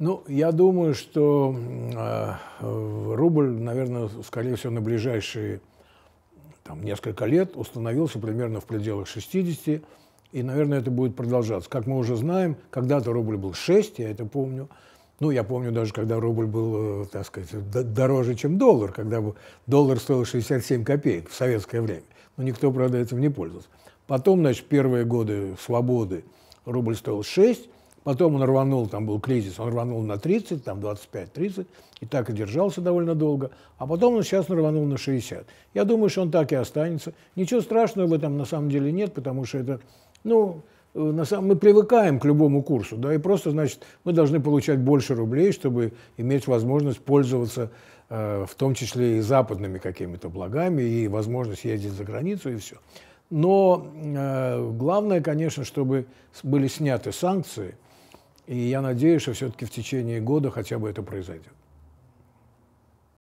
Ну, я думаю, что э, рубль, наверное, скорее всего, на ближайшие там, несколько лет установился примерно в пределах 60, и, наверное, это будет продолжаться. Как мы уже знаем, когда-то рубль был 6, я это помню. Ну, я помню даже, когда рубль был, э, так сказать, дороже, чем доллар, когда доллар стоил 67 копеек в советское время. Но никто, правда, этим не пользовался. Потом, значит, первые годы свободы рубль стоил 6, Потом он рванул, там был кризис, он рванул на 30, там 25-30, и так и держался довольно долго. А потом он сейчас рванул на 60. Я думаю, что он так и останется. Ничего страшного в этом на самом деле нет, потому что это, ну, э, на самом, мы привыкаем к любому курсу, да, и просто, значит, мы должны получать больше рублей, чтобы иметь возможность пользоваться э, в том числе и западными какими-то благами, и возможность ездить за границу, и все. Но э, главное, конечно, чтобы были сняты санкции – и я надеюсь, что все-таки в течение года хотя бы это произойдет.